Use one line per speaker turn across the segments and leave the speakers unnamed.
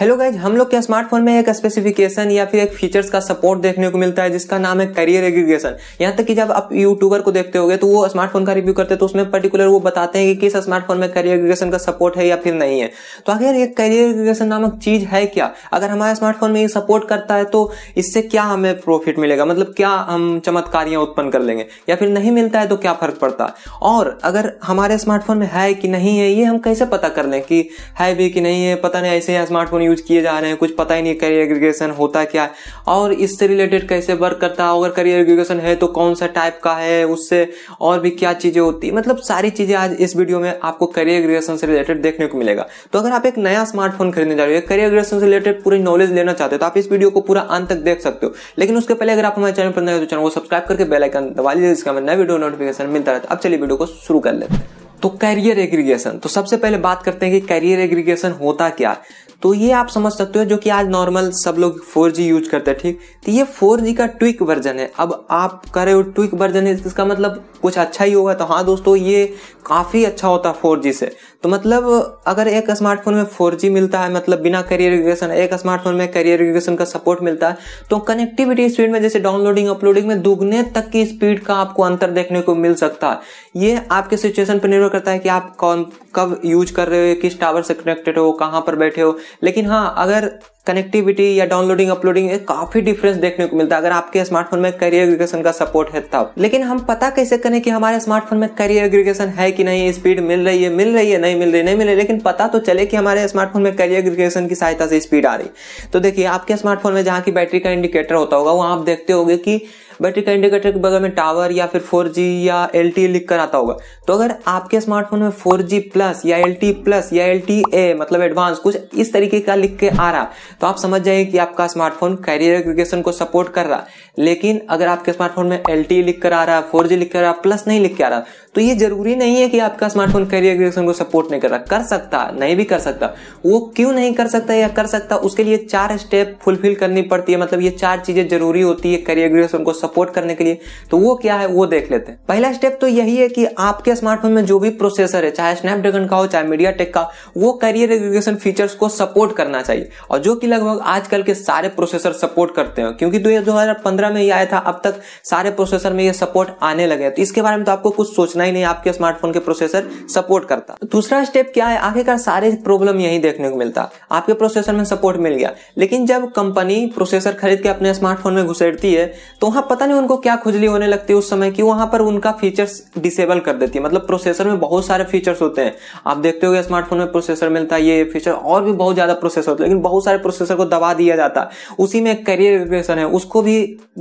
hello guys हम लोग के स्मार्टफोन में एक स्पेसिफिकेशन या फिर एक फीचर्स का सपोर्ट देखने को मिलता है जिसका नाम है करियर एग्रीगेशन यहाँ तक कि जब आप यूट्यूबर को देखते होगे तो वो स्मार्टफोन का रिव्यू करते हैं तो उसमें पर्टिकुलर वो बताते हैं कि किस स्मार्टफोन में करियर एग्रीगेशन का सपोर्ट है या फिर नहीं है तो आखिर ये करियर एग्रीगेशन नामक चीज है क्या अगर हमारे स्मार्टफोन में ये सपोर्ट करता है तो इससे क्या हमें प्रॉफिट मिलेगा मतलब क्या हम चमत्कारियां उत्पन्न कर लेंगे या फिर नहीं मिलता है तो क्या फर्क पड़ता है और अगर हमारे स्मार्टफोन में है कि नहीं है ये हम कैसे पता कर लें कि है भी कि नहीं है पता नहीं ऐसे स्मार्टफोन यूज किए जा रहे हैं कुछ पता ही नहीं करियर एग्रीगेशन होता क्या और इससे रिलेटेड कैसे वर्क करता है अगर करियर एग्रीगेशन है तो कौन सा टाइप का है उससे और भी क्या चीज़ें होती मतलब सारी चीज़ें आज इस वीडियो में आपको करियर एग्रीगेशन से रिलेटेड देखने को मिलेगा तो अगर आप एक नया स्मार्टफोन खरीदने जा रहे हो करियर एग्रीगेशन से रिलेटेड पूरी नॉलेज लेना चाहते हो तो आप इस वीडियो को पूरा अंत तक देख सकते हो लेकिन उसके पहले अगर आप हमारे चैनल पर नए तो चैनल को सब्सक्राइब करके बेलाइकन दबा लीजिए जिसका हमें नया वीडियो नोटिफिकेशन मिलता रहता है अब चलिए वीडियो को शुरू कर लेते हैं तो करियर एग्रीगेशन तो सबसे पहले बात करते हैं कि करियर एग्रीगेशन होता क्या है तो ये आप समझ सकते हो जो कि आज नॉर्मल सब लोग 4G यूज करते हैं ठीक तो ये 4G का ट्विक वर्जन है अब आप कह रहे हो ट्विक वर्जन है इसका मतलब कुछ अच्छा ही होगा तो हाँ दोस्तों ये काफ़ी अच्छा होता फोर जी से तो मतलब अगर एक स्मार्टफोन में फोर जी मिलता है मतलब बिना करियर एजुकेशन एक स्मार्टफोन में करियर एजुकेशन का सपोर्ट मिलता है तो कनेक्टिविटी स्पीड में जैसे डाउनलोडिंग अपलोडिंग में दुगने तक की स्पीड का आपको अंतर देखने को मिल सकता है ये आपके सिचुएशन पर निर्भर करता है कि आप कौन कब यूज कर रहे हो किस टावर से कनेक्टेड हो कहाँ पर बैठे हो लेकिन हाँ अगर कनेक्टिविटी या डाउनलोडिंग अपलोडिंग काफी डिफरेंस देखने को मिलता है अगर आपके स्मार्टफोन में कैरियर एग्रीगेशन का सपोर्ट है तब लेकिन हम पता कैसे करें कि हमारे स्मार्टफोन में कैरियर एग्रीगेशन है कि नहीं स्पीड मिल रही है मिल रही है नहीं मिल रही नहीं मिल रही लेकिन पता तो चले कि हमारे स्मार्टफोन में कैरियर एग्रीगेशन की सहायता से स्पीड आ रही तो देखिए आपके स्मार्टफोन में जहाँ की बैटरी का इंडिकेटर होता होगा वहाँ आप देखते होगे कि बट एक इंडिकेटर के बगल में टावर या फिर फोर या एल e लिख कर आता होगा तो अगर आपके स्मार्टफोन में फोर प्लस या एल प्लस e या एल e मतलब एडवांस कुछ इस तरीके का लिख के आ रहा तो आप समझ जाइए कि आपका स्मार्टफोन कैरियर एग्रीगेशन को सपोर्ट कर रहा लेकिन अगर आपके स्मार्टफोन में एल लिख कर आ रहा है फोर लिख कर आ रहा प्लस नहीं लिख के आ रहा तो ये जरूरी नहीं है कि आपका स्मार्टफोन कैरियर एग्रीगेशन को सपोर्ट नहीं कर रहा कर सकता नहीं भी कर सकता वो क्यों नहीं कर सकता या कर सकता उसके लिए चार स्टेप फुलफिल करनी पड़ती है मतलब ये चार चीजें जरूरी होती है कैरियर एग्रीगेशन को सपोर्ट करने के लिए तो वो क्या है वो देख लेते हैं पहला स्टेप तो यही है कि आपके स्मार्टफोन में जो भी प्रोसेसर है चाहे स्नैपड्रैगन का हो चाहे मीडिया टेक का वो करियर एजुकेशन फीचर्स को सपोर्ट करना चाहिए और जो कि लगभग आजकल के सारे प्रोसेसर सपोर्ट करते हैं क्योंकि तो दो में ये आया था अब तक सारे प्रोसेसर में ये सपोर्ट आने लगे तो इसके बारे में तो आपको कुछ सोचना ही नहीं आपके स्मार्टफोन के प्रोसेसर सपोर्ट करता तो दूसरा स्टेप क्या है आखिरकार सारे प्रॉब्लम यही देखने को मिलता आपके प्रोसेसर में सपोर्ट मिल गया लेकिन जब कंपनी प्रोसेसर खरीद के अपने स्मार्टफोन में घुसेड़ती है तो वहां पता नहीं उनको क्या खुजली होने लगती है उस समय कि वहां पर उनका फीचर्स डिसेबल कर देती है मतलब प्रोसेसर में बहुत सारे फीचर्स होते हैं आप देखते हो स्मार्टफोन में प्रोसेसर मिलता है ये फीचर और भी बहुत ज्यादा प्रोसेसर होते हैं लेकिन बहुत सारे प्रोसेसर को दबा दिया जाता है उसी में करियर रिग्रेशन है उसको भी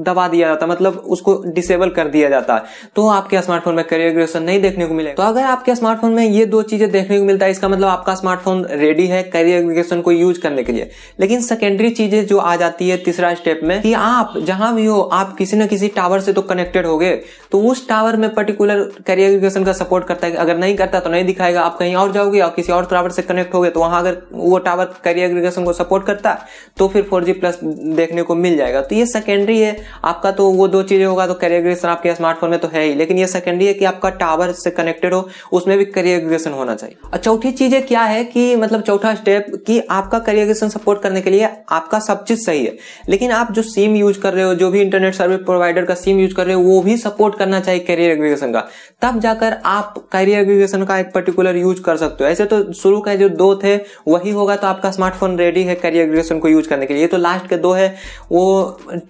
दबा दिया जाता है मतलब उसको डिसेबल कर दिया जाता है तो आपके स्मार्टफोन में करियर रिग्रेशन नहीं देखने को मिले तो अगर आपके स्मार्टफोन में ये दो चीजें देखने को मिलता है इसका मतलब आपका स्मार्टफोन रेडी है करियर एग्रीगेशन को यूज करने के लिए लेकिन सेकेंडरी चीजें जो आ जाती है तीसरा स्टेप में कि आप जहां भी हो आप किसी न ना किसी टावर से तो कनेक्टेड हो गए तो उस टावर में पर्टिकुलर कैरियर एजुकेशन का सपोर्ट करता है अगर नहीं करता तो नहीं दिखाएगा आप कहीं और जाओगे और किसी और टावर से कनेक्ट हो गए तो वहां अगर वो टावर कैरियर एजुकेशन को सपोर्ट करता तो फिर फोर प्लस देखने को मिल जाएगा तो ये सेकेंडरी है आपका तो वो दो चीज़ें होगा तो कैरियर एजुकेशन आपके स्मार्टफोन में तो है ही लेकिन ये सेकेंडरी है कि आपका टावर से कनेक्टेड हो उसमें भी कैरियर एजुकेशन होना चाहिए और चौथी चीज क्या है कि मतलब चौथा स्टेप कि आपका कैरियर एग्रीगेशन सपोर्ट करने के लिए आपका सब चीज़ सही है लेकिन आप जो सिम यूज कर रहे हो जो भी इंटरनेट सर्विस प्रोवाइडर का सिम यूज कर रहे हो वो भी सपोर्ट करना चाहिए कैरियर एग्रीगेशन का तब जाकर आप कैरियर एग्रीगेशन का एक पर्टिकुलर यूज कर सकते हो ऐसे तो शुरू का जो दो थे वही होगा तो आपका स्मार्टफोन रेडी है कैरियर एग्रीगेशन को यूज करने के लिए ये तो लास्ट के दो है वो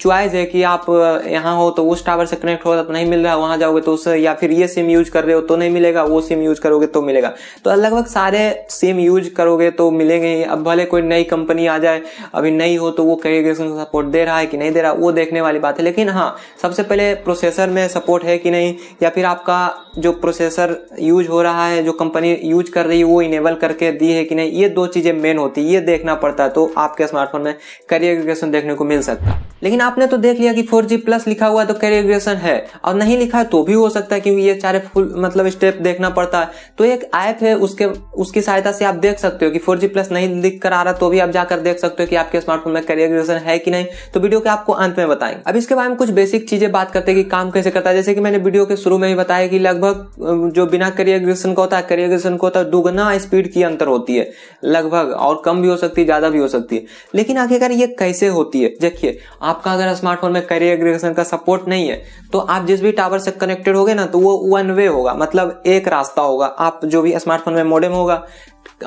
च्वाइस है कि आप यहाँ हो तो उस टावर से कनेक्ट हो तो नहीं मिल रहा वहां जाओगे तो उस या फिर ये सिम यूज कर रहे हो तो नहीं मिलेगा वो सिम यूज करोगे तो मिलेगा तो लगभग सारे सिम यूज करोगे तो मिलेंगे ही अब भले कोई नई कंपनी आ जाए अभी नई हो तो वो कैरियर एग्रीगेशन सपोर्ट दे रहा है कि नहीं दे रहा वो देखने वाली बात है लेकिन हाँ सबसे पहले प्रोसेसर में सपोर्ट है कि नहीं या फिर आपका जो प्रोसेसर यूज हो रहा है जो कंपनी यूज कर रही है वो इनेबल करके दी है कि नहीं ये दो चीज़ें मेन होती है ये देखना पड़ता है तो आपके स्मार्टफोन में करियर एग्रेशन देखने को मिल सकता है लेकिन आपने तो देख लिया कि 4G प्लस लिखा हुआ है तो कैरियर एग्रेशन है और नहीं लिखा है तो भी हो सकता है क्योंकि ये सारे फुल मतलब स्टेप देखना पड़ता है तो एक ऐप है उसके उसकी सहायता से आप देख सकते हो कि 4G प्लस नहीं लिख कर आ रहा तो भी आप जाकर देख सकते हो कि आपके स्मार्टफोन में कैरियर एग्रेशन है कि नहीं तो वीडियो के आपको अंत में बताएंगे अब इसके बारे में कुछ बेसिक चीज़ें बात करते हैं कि काम कैसे करता है जैसे कि मैंने वीडियो के शुरू में ही बताया कि लगभग जो बिना करियर ग्रेशन का होता है करियर ग्रेशन का होता है दुगना स्पीड की अंतर होती है लगभग और कम भी हो सकती है ज़्यादा भी हो सकती है लेकिन आखिरकार ये कैसे होती है देखिए आपका अगर स्मार्टफोन में करियर ग्रेशन का सपोर्ट नहीं है तो आप जिस भी टावर से कनेक्टेड हो ना तो वो वन वे होगा मतलब एक रास्ता होगा आप जो भी स्मार्टफोन में मॉडेम होगा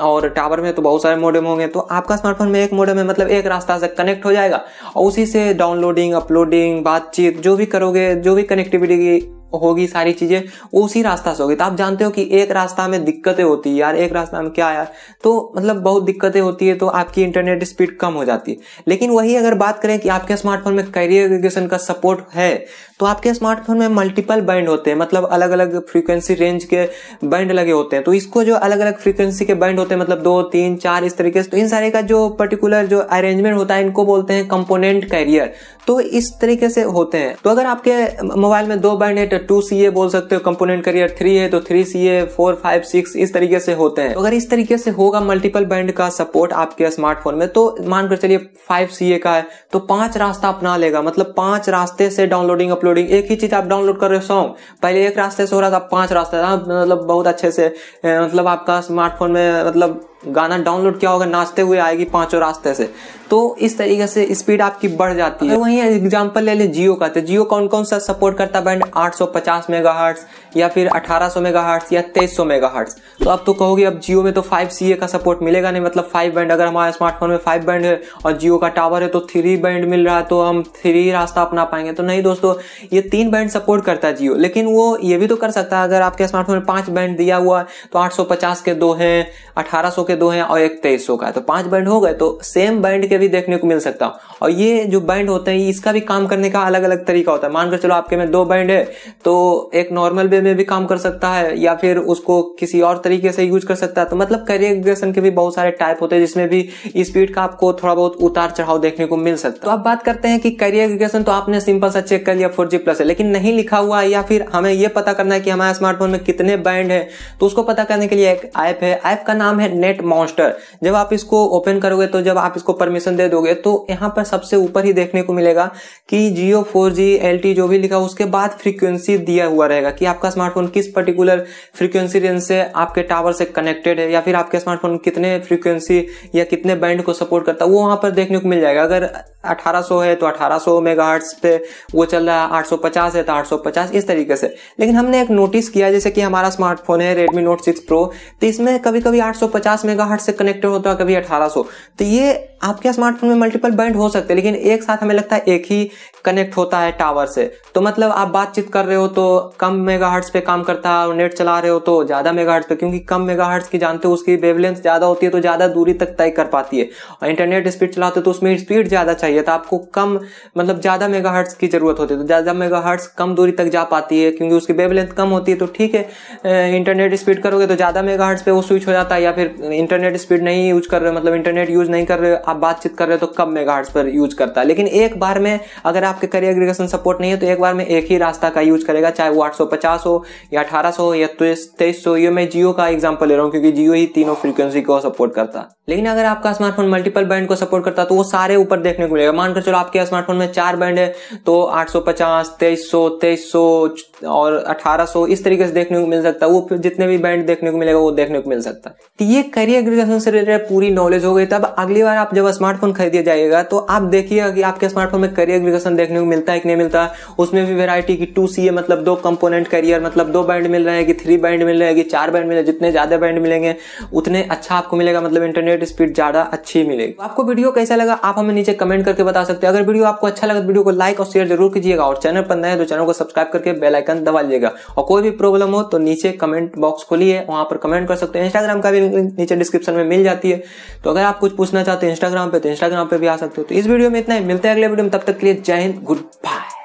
और टावर में तो बहुत सारे मोडेम होंगे तो आपका स्मार्टफोन में एक मोडेम में मतलब एक रास्ता से कनेक्ट हो जाएगा और उसी से डाउनलोडिंग अपलोडिंग बातचीत जो भी करोगे जो भी कनेक्टिविटी की होगी सारी चीज़ें उसी रास्ता से होगी तो आप जानते हो कि एक रास्ता में दिक्कतें होती है यार एक रास्ता में क्या यार तो मतलब बहुत दिक्कतें होती है तो आपकी इंटरनेट स्पीड कम हो जाती है लेकिन वही अगर बात करें कि आपके स्मार्टफोन में कैरियर एजुकेशन का सपोर्ट है तो आपके स्मार्टफोन में मल्टीपल बैंड होते हैं मतलब अलग अलग फ्रीक्वेंसी रेंज के बैंड लगे होते हैं तो इसको जो अलग अलग फ्रीक्वेंसी के बैंड होते हैं मतलब दो तीन चार इस तरीके से तो इन सारे का जो पर्टिकुलर जो अरेंजमेंट होता है इनको बोलते हैं कंपोनेंट कैरियर तो इस तरीके से होते हैं तो अगर आपके मोबाइल में दो बैंड है तो टू सी ए बोल सकते हो कंपोनेंट कैरियर थ्री है तो three C A four five six इस तरीके से होते हैं तो अगर इस तरीके से होगा मल्टीपल बैंड का सपोर्ट आपके स्मार्टफोन में तो मानकर चलिए फाइव सी ए का है तो पांच रास्ता अपना लेगा मतलब पांच रास्ते से डाउनलोडिंग अपलोड अपलोडिंग एक ही चीज आप डाउनलोड कर रहे हो सॉन्ग पहले एक रास्ते से हो रहा था पांच रास्ते था मतलब बहुत अच्छे से मतलब आपका स्मार्टफोन में मतलब गाना डाउनलोड किया होगा नाचते हुए आएगी पांचों रास्ते से तो इस तरीके से स्पीड आपकी बढ़ जाती है वहीं एग्जांपल ले लें जियो का तो जियो कौन कौन सा सपोर्ट करता बैंड 850 मेगाहर्ट्ज या फिर 1800 मेगाहर्ट्ज या 2300 मेगाहर्ट्ज तो आप तो कहोगे अब जियो में तो 5 का सपोर्ट मिलेगा नहीं मतलब फाइव बैंड अगर हमारे स्मार्टफोन में फाइव बैंड है और जियो का टावर है तो थ्री बैंड मिल रहा है तो हम थ्री रास्ता अपना पाएंगे तो नहीं दोस्तों ये तीन बैंड सपोर्ट करता है जियो लेकिन वो ये भी तो कर सकता है अगर आपके स्मार्टफोन में पाँच बैंड दिया हुआ है तो आठ के दो हैं अठारह के दो हैं और एक तेईस का है तो पांच बैंड हो गए तो सेम बैंड के भी देखने को मिल सकता हूँ और ये जो बैंड होते हैं इसका भी काम करने का अलग अलग तरीका होता है मानकर चलो आपके में दो बैंड है तो एक नॉर्मल वे में भी काम कर सकता है या फिर उसको किसी और तरीके से यूज कर सकता है तो मतलब करियर के भी बहुत सारे टाइप होते हैं जिसमें भी स्पीड का आपको थोड़ा बहुत उतार चढ़ाव देखने को मिल सकता है तो आप बात करते हैं कि करियर तो आपने सिंपल सा चेक कर लिया फोर प्लस है लेकिन नहीं लिखा हुआ या फिर हमें यह पता करना है कि हमारे स्मार्टफोन में कितने बैंड है तो उसको पता करने के लिए एक ऐप है ऐप का नाम है नेट क्रिएट मॉन्स्टर जब आप इसको ओपन करोगे तो जब आप इसको परमिशन दे दोगे तो यहाँ पर सबसे ऊपर ही देखने को मिलेगा कि Jio four G L T जो भी लिखा उसके बाद फ्रीक्वेंसी दिया हुआ रहेगा कि आपका स्मार्टफोन किस पर्टिकुलर फ्रीक्वेंसी रेंज से आपके टावर से कनेक्टेड है या फिर आपके स्मार्टफोन कितने फ्रीक्वेंसी या कितने बैंड को सपोर्ट करता है वो वहां पर देखने को मिल जाएगा अगर 1800 है तो 1800 सौ मेगाहर्ट्स पे वो चल रहा है 850 है तो 850 इस तरीके से लेकिन हमने एक नोटिस किया जैसे कि हमारा स्मार्टफोन है Redmi Note 6 Pro तो इसमें कभी कभी 850 सौ से कनेक्टेड होता है कभी 1800 तो ये आपके स्मार्टफोन में मल्टीपल बैंड हो सकते हैं लेकिन एक साथ हमें लगता है एक ही कनेक्ट होता है टावर से तो मतलब आप बातचीत कर रहे हो तो कम मेगाहर्ट्स पे काम करता है और नेट चला रहे हो तो ज़्यादा मेगाहर्ट्स पे क्योंकि कम मेगाहर्ट्स की जानते हो उसकी वेवलेंथ ज़्यादा होती है तो ज़्यादा दूरी तक तय कर पाती है और इंटरनेट स्पीड चलाते हो तो उसमें स्पीड ज़्यादा चाहिए चाहिए था आपको कम मतलब ज़्यादा मेगा की ज़रूरत होती है तो ज़्यादा मेगा कम दूरी तक जा पाती है क्योंकि उसकी वेवलेंथ कम होती है तो ठीक है इंटरनेट स्पीड करोगे तो ज़्यादा मेगा पे वो स्विच हो जाता है या फिर इंटरनेट स्पीड नहीं यूज कर रहे मतलब इंटरनेट यूज़ नहीं कर रहे आप बातचीत कर रहे हो तो कम मेगा पर यूज करता है लेकिन एक बार में अगर आपके करियर एग्रीगेशन सपोर्ट नहीं है तो एक बार में एक ही रास्ता का यूज करेगा चाहे वो आठ हो या अठारह हो या तेईस सौ ये मैं जियो का एग्जाम्पल ले रहा हूँ क्योंकि जियो ही तीनों फ्रीक्वेंसी को सपोर्ट करता लेकिन अगर आपका स्मार्टफोन मल्टीपल बैंड को सपोर्ट करता तो वो सारे ऊपर देखने को मिलेगा मानकर चलो आपके स्मार्टफोन में चार बैंड है तो 850, 2300, 2300 और 1800 इस तरीके से देखने को मिल सकता है वो जितने भी बैंड देखने को मिलेगा वो देखने को मिल सकता है तो ये करियर एग्रीगेशन से रिलेटेड पूरी नॉलेज हो गई तब अगली बार आप जब स्मार्टफोन खरीदिया जाएगा तो आप देखिएगा कि आपके स्मार्टफोन में करियर एग्रीगेशन देखने को मिलता है कि नहीं मिलता उसमें भी वेरायटी की टू सी मतलब दो कंपोनेंट करियर मतलब दो बैंड मिल रहे हैं कि थ्री बैंड मिल रहे हैं कि चार बैंड मिले जितने ज्यादा बैंड मिलेंगे उतने अच्छा आपको मिलेगा मतलब इंटरनेट स्पीड ज्यादा अच्छी मिलेगी आपको वीडियो कैसा लगा आप हमें नीचे कमेंट करके बता सकते हैं अगर वीडियो आपको अच्छा लगा तो वीडियो को लाइक और शेयर जरूर कीजिएगा और चैनल पर नए तो चैनल को सब्सक्राइब करके बेलाइकन दबा लीजिएगा और कोई भी प्रॉब्लम हो तो नीचे कमेंट बॉक्स खोलिए वहां पर कमेंट कर सकते हैं इंस्टाग्राम का भी नीचे डिस्क्रिप्शन में मिल जाती है तो अगर आप कुछ पूछना चाहते हैं इंस्टाग्राम पर तो इंस्टाग्राम पर भी आ सकते हो तो इस वीडियो में इतना ही मिलते हैं अगले वीडियो में तब तक के लिए जय हिंद गुड बाय